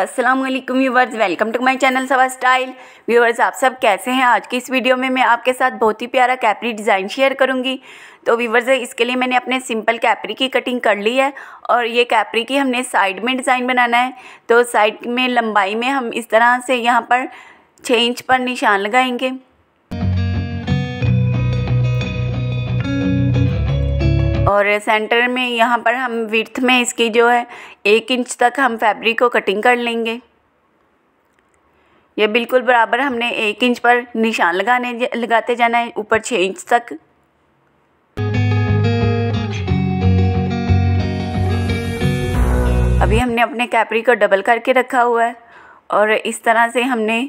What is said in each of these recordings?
Aslam viewers welcome to my channel सवा style viewers आप सब कैसे हैं आज की इस वीडियो में मैं आपके साथ बहुत ही प्यारा कैपरी डिज़ाइन शेयर करूंगी तो व्यूवर्स इसके लिए मैंने अपने सिंपल कैपरी की कटिंग कर ली है और ये कैपरी की हमने साइड में डिज़ाइन बनाना है तो साइड में लंबाई में हम इस तरह से यहाँ पर छः इंच पर निशान लगाएंगे और सेंटर में यहाँ पर हम विर्थ में इसकी जो है एक इंच तक हम फैब्रिक को कटिंग कर लेंगे ये बिल्कुल बराबर हमने एक इंच पर निशान लगाने लगाते जाना है ऊपर छः इंच तक अभी हमने अपने कैपरी को डबल करके रखा हुआ है और इस तरह से हमने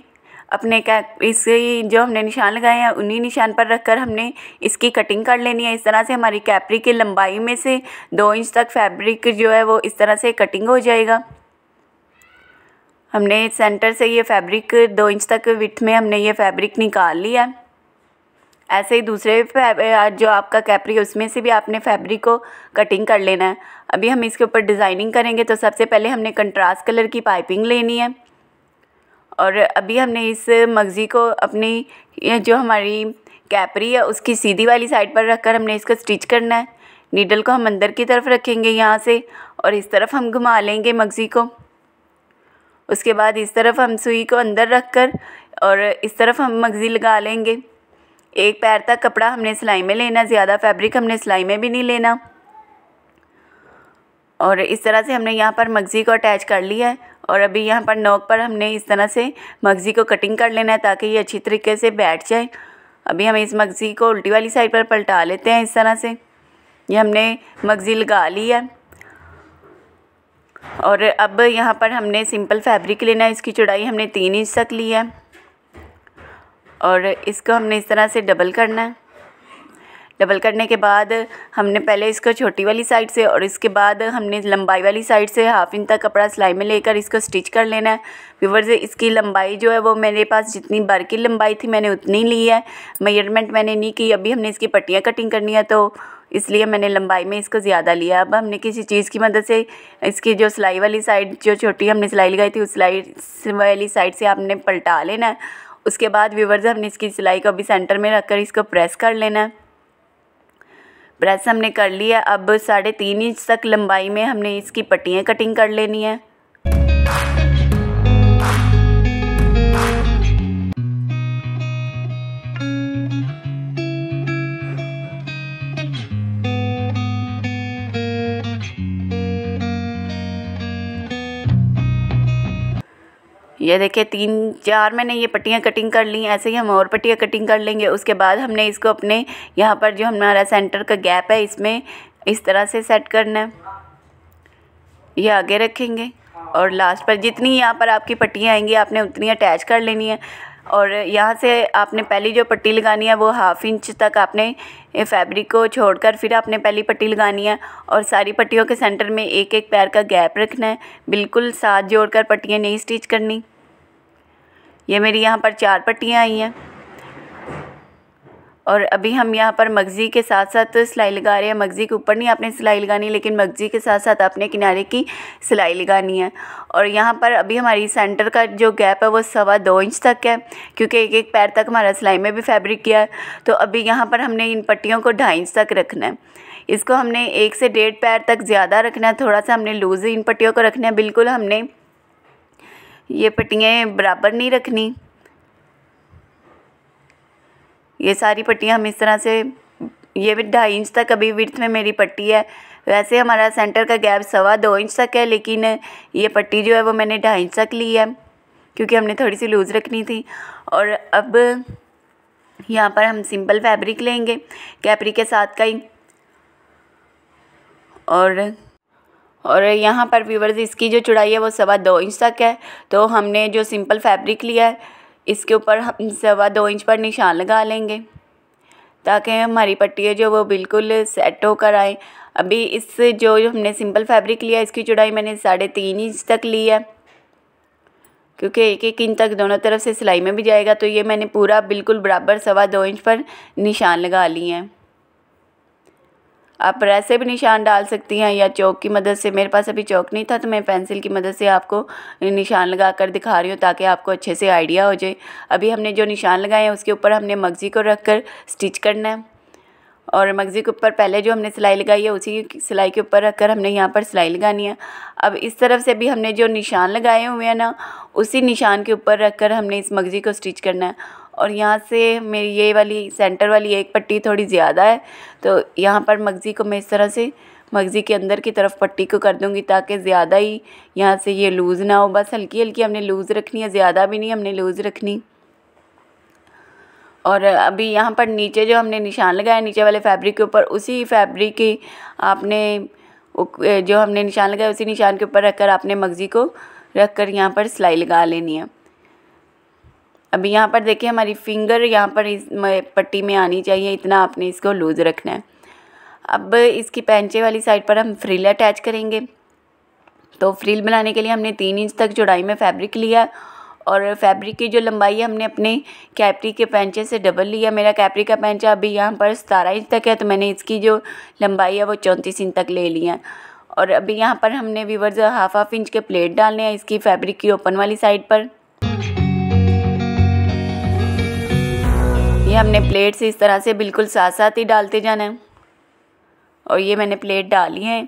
अपने क्या इसी जो हमने निशान लगाए हैं उन्हीं निशान पर रखकर हमने इसकी कटिंग कर लेनी है इस तरह से हमारी कैपरी की लंबाई में से दो इंच तक फैब्रिक जो है वो इस तरह से कटिंग हो जाएगा हमने सेंटर से ये फैब्रिक दो इंच तक विथ में हमने ये फैब्रिक निकाल लिया ऐसे ही दूसरे जो आपका कैपरी है उसमें से भी आपने फैब्रिक को कटिंग कर लेना है अभी हम इसके ऊपर डिज़ाइनिंग करेंगे तो सबसे पहले हमने कंट्रास्ट कलर की पाइपिंग लेनी है और अभी हमने इस मगज़ी को अपनी जो हमारी कैपरी है उसकी सीधी वाली साइड पर रखकर हमने इसको स्टिच करना है नीडल को हम अंदर की तरफ रखेंगे यहाँ से और इस तरफ हम घुमा लेंगे मगज़ी को उसके बाद इस तरफ हम सुई को अंदर रख कर और इस तरफ हम मगज़ी लगा लेंगे एक पैर तक कपड़ा हमने सिलाई में लेना ज़्यादा फैब्रिक हमने सिलाई में भी नहीं लेना और इस तरह से हमने यहाँ पर मगज़ी को अटैच कर लिया है और अभी यहाँ पर नोक पर हमने इस तरह से मगज़ी को कटिंग कर लेना है ताकि ये अच्छी तरीके से बैठ जाए अभी हम इस मगज़ी को उल्टी वाली साइड पर पलटा लेते हैं इस तरह से ये हमने मगज़ी लगा ली है और अब यहाँ पर हमने सिंपल फैब्रिक लेना है इसकी चौड़ाई हमने तीन इंच तक ली है और इसको हमने इस तरह से डबल करना है डबल करने के बाद हमने पहले इसको छोटी वाली साइड से और इसके बाद हमने लंबाई वाली साइड से हाफ इंच तक कपड़ा सिलाई में लेकर इसको स्टिच कर लेना है व्यूवर से इसकी लंबाई जो है वो मेरे पास जितनी बार की लंबाई थी मैंने उतनी ली है मेजरमेंट मैंने नहीं की अभी हमने इसकी पट्टियाँ कटिंग करनी है तो इसलिए मैंने लंबाई में इसको ज़्यादा लिया अब हमने किसी चीज़ की मदद से इसकी जो सिलाई वाली साइड जो छोटी हमने सिलाई लगाई थी उस सिलाई वाली साइड से आपने पलटा लेना है उसके बाद व्यूवर्स हमने इसकी सिलाई को अभी सेंटर में रखकर इसको प्रेस कर लेना है प्रेस हमने कर लिया अब साढ़े तीन इंच तक लंबाई में हमने इसकी पट्टियाँ कटिंग कर लेनी है ये देखिए तीन चार मैंने ये पट्टियाँ कटिंग कर ली ऐसे ही हम और पट्टियाँ कटिंग कर लेंगे उसके बाद हमने इसको अपने यहाँ पर जो हमारा सेंटर का गैप है इसमें इस तरह से सेट करना है ये आगे रखेंगे और लास्ट पर जितनी यहाँ पर आपकी पट्टियाँ आएंगी आपने उतनी अटैच कर लेनी है और यहाँ से आपने पहली जो पट्टी लगानी है वो हाफ़ इंच तक आपने फैब्रिक को छोड़कर फिर आपने पहली पट्टी लगानी है और सारी पट्टियों के सेंटर में एक एक पैर का गैप रखना है बिल्कुल साथ जोड़कर पट्टियाँ नहीं स्टिच करनी ये मेरी यहाँ पर चार पट्टियाँ आई हैं और अभी हम यहाँ पर मगज़ी के साथ साथ सिलाई लगा रहे हैं मगज़ी के ऊपर नहीं आपने सिलाई लगानी लेकिन मगज़ी के साथ साथ आपने किनारे की सिलाई लगानी है और यहाँ पर अभी हमारी सेंटर का जो गैप है वो सवा दो इंच तक है क्योंकि एक एक पैर तक हमारा सिलाई में भी फैब्रिक किया है तो अभी यहाँ पर हमने इन पट्टियों को ढाई इंच तक रखना है इसको हमने एक से डेढ़ पैर तक ज़्यादा रखना है थोड़ा सा हमने लूज़ इन पट्टियों को रखना है बिल्कुल हमने ये पट्टियाँ बराबर नहीं रखनी ये सारी पट्टियाँ हम इस तरह से ये भी ढाई इंच तक अभी विर्थ में मेरी पट्टी है वैसे हमारा सेंटर का गैप सवा दो इंच तक है लेकिन ये पट्टी जो है वो मैंने ढाई इंच तक ली है क्योंकि हमने थोड़ी सी लूज़ रखनी थी और अब यहाँ पर हम सिंपल फैब्रिक लेंगे कैपरी के साथ का ही और और यहाँ पर व्यूवर्स इसकी जो चुड़ाई है वो सवा दो इंच तक है तो हमने जो सिंपल फैब्रिक लिया है इसके ऊपर हम सवा दो इंच पर निशान लगा लेंगे ताकि हमारी पट्टी है जो वो बिल्कुल सेट होकर आए अभी इस जो हमने सिंपल फैब्रिक लिया इसकी चुड़ाई मैंने साढ़े तीन इंच तक ली है क्योंकि एक एक इंच तक दोनों तरफ से सिलाई में भी जाएगा तो ये मैंने पूरा बिल्कुल बराबर सवा दो इंच पर निशान लगा लिए हैं आप ऐसे भी निशान डाल सकती हैं या चौक की मदद से मेरे पास अभी चौक नहीं था तो मैं पेंसिल की मदद से आपको निशान लगा कर दिखा रही हूँ ताकि आपको अच्छे से आइडिया हो जाए अभी हमने जो निशान लगाए हैं उसके ऊपर हमने मगज़ी को रख कर स्टिच करना है और मगजी के ऊपर पहले जो हमने सिलाई लगाई है उसी सिलाई के ऊपर रख कर हमने यहाँ पर सिलाई लगानी है अब इस तरफ से भी हमने जो निशान लगाए हुए हैं ना उसी निशान के ऊपर रख कर हमने इस मगजी को स्टिच करना है और यहाँ से मेरी ये वाली सेंटर वाली एक पट्टी थोड़ी ज़्यादा है तो यहाँ पर मगज़ी को मैं इस तरह से मगज़ी के अंदर की तरफ पट्टी को कर दूँगी ताकि ज़्यादा ही यहाँ से ये लूज़ ना हो बस हल्की हल्की हमने लूज़ रखनी है ज़्यादा भी नहीं हमने लूज़ रखनी और अभी यहाँ पर नीचे जो हमने निशान लगाया नीचे वाले फैब्रिक के ऊपर उसी फैब्रिक की आपने जो हमने निशान लगाया उसी निशान के ऊपर रखकर आपने मगज़ी को रख कर यहाँ पर सिलाई लगा लेनी है अभी यहाँ पर देखिए हमारी फिंगर यहाँ पर इस पट्टी में आनी चाहिए इतना आपने इसको लूज़ रखना है अब इसकी पैंचे वाली साइड पर हम फ्रिल अटैच करेंगे तो फ्रिल बनाने के लिए हमने तीन इंच तक चौड़ाई में फैब्रिक लिया और फैब्रिक की जो लंबाई है हमने अपने कैपरी के पैंचे से डबल लिया मेरा कैपरी का पैंचा अभी यहाँ पर सतारह इंच तक है तो मैंने इसकी जो लंबाई है वो चौंतीस इंच तक ले लिया और अभी यहाँ पर हमने व्यूवर्स हाफ हाफ इंच के प्लेट डालने हैं इसकी फैब्रिक की ओपन वाली साइड पर ये हमने प्लेट से इस तरह से बिल्कुल साथ साथ ही डालते जाना है और ये मैंने प्लेट डाली है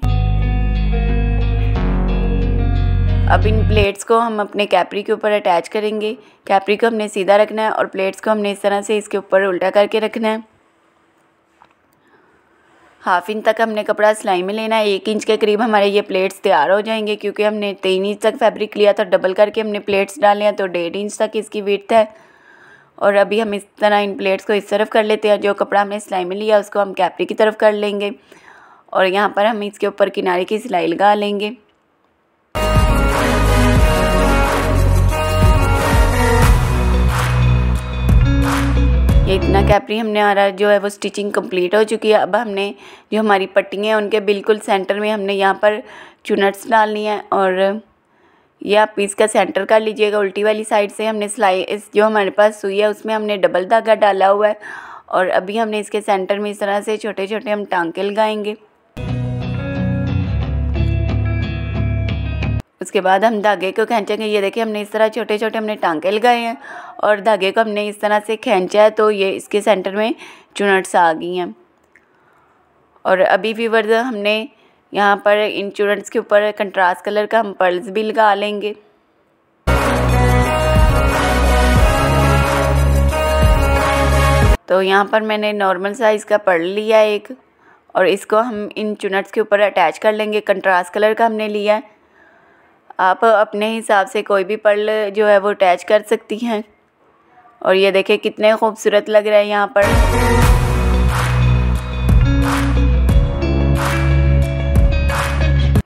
अब इन प्लेट्स को हम अपने कैपरी के ऊपर अटैच करेंगे कैपरी को हमने सीधा रखना है और प्लेट्स को हमने इस तरह से इसके ऊपर उल्टा करके रखना है हाफ इंच तक हमने कपड़ा सिलाई में लेना है एक इंच के करीब हमारे ये प्लेट्स तैयार हो जाएंगे क्योंकि हमने तीन इंच तक फैब्रिक लिया था डबल करके हमने प्लेट्स डाले हैं तो डेढ़ इंच तक इसकी विथ है और अभी हम इस तरह इन प्लेट्स को इस तरफ कर लेते हैं जो कपड़ा हमने सिलाई में लिया उसको हम कैपरी की तरफ कर लेंगे और यहाँ पर हम इसके ऊपर किनारे की सिलाई लगा लेंगे ये इतना कैपरी हमने हमारा जो है वो स्टिचिंग कंप्लीट हो चुकी है अब हमने जो हमारी पट्टियाँ हैं उनके बिल्कुल सेंटर में हमने यहाँ पर चुनट्स डालनी है और ये आप पीस का सेंटर कर लीजिएगा उल्टी वाली साइड से हमने सिलाई इस जो हमारे पास सुई है उसमें हमने डबल धागा डाला हुआ है और अभी हमने इसके सेंटर में इस तरह से छोटे छोटे हम टांके लगाएंगे उसके बाद हम धागे को खींचेंगे ये देखिए हमने इस तरह छोटे छोटे हमने टांके लगाए हैं और धागे को हमने इस तरह से खींचा है तो ये इसके सेंटर में चुनट सा आ गई हैं और अभी व्यूवर्स हमने यहाँ पर इंश्योरेंस के ऊपर कंट्रास्ट कलर का हम पर्ल्स भी लगा लेंगे तो यहाँ पर मैंने नॉर्मल साइज़ का पर्ल लिया एक और इसको हम इन चुनट्स के ऊपर अटैच कर लेंगे कंट्रास्ट कलर का हमने लिया है आप अपने हिसाब से कोई भी पर्ल जो है वो अटैच कर सकती हैं और ये देखें कितने खूबसूरत लग रहा है यहाँ पर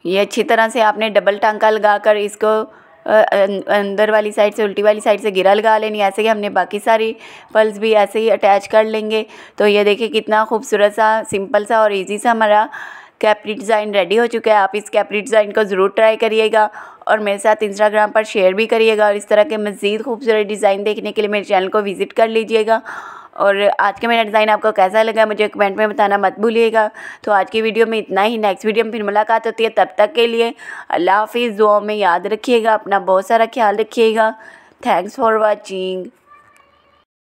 ये अच्छी तरह से आपने डबल टांका लगा कर इसको अं, अंदर वाली साइड से उल्टी वाली साइड से गिरा लगा लेनी ऐसे ही हमने बाकी सारी पल्स भी ऐसे ही अटैच कर लेंगे तो ये देखिए कितना खूबसूरत सा सिंपल सा और इजी सा हमारा कैपरी डिज़ाइन रेडी हो चुका है आप इस कैपरी डिज़ाइन को ज़रूर ट्राई करिएगा और मेरे साथ इंस्टाग्राम पर शेयर भी करिएगा और इस तरह के मज़ीद खूबसूरत डिज़ाइन देखने के लिए मेरे चैनल को विज़िट कर लीजिएगा और आज का मेरा डिज़ाइन आपको कैसा लगा मुझे कमेंट में बताना मत भूलिएगा तो आज की वीडियो में इतना ही नेक्स्ट वीडियो में फिर मुलाकात होती है तब तक के लिए अल्लाह हाफिज़ दुआ में याद रखिएगा अपना बहुत सारा ख्याल रखिएगा थैंक्स फॉर वॉचिंग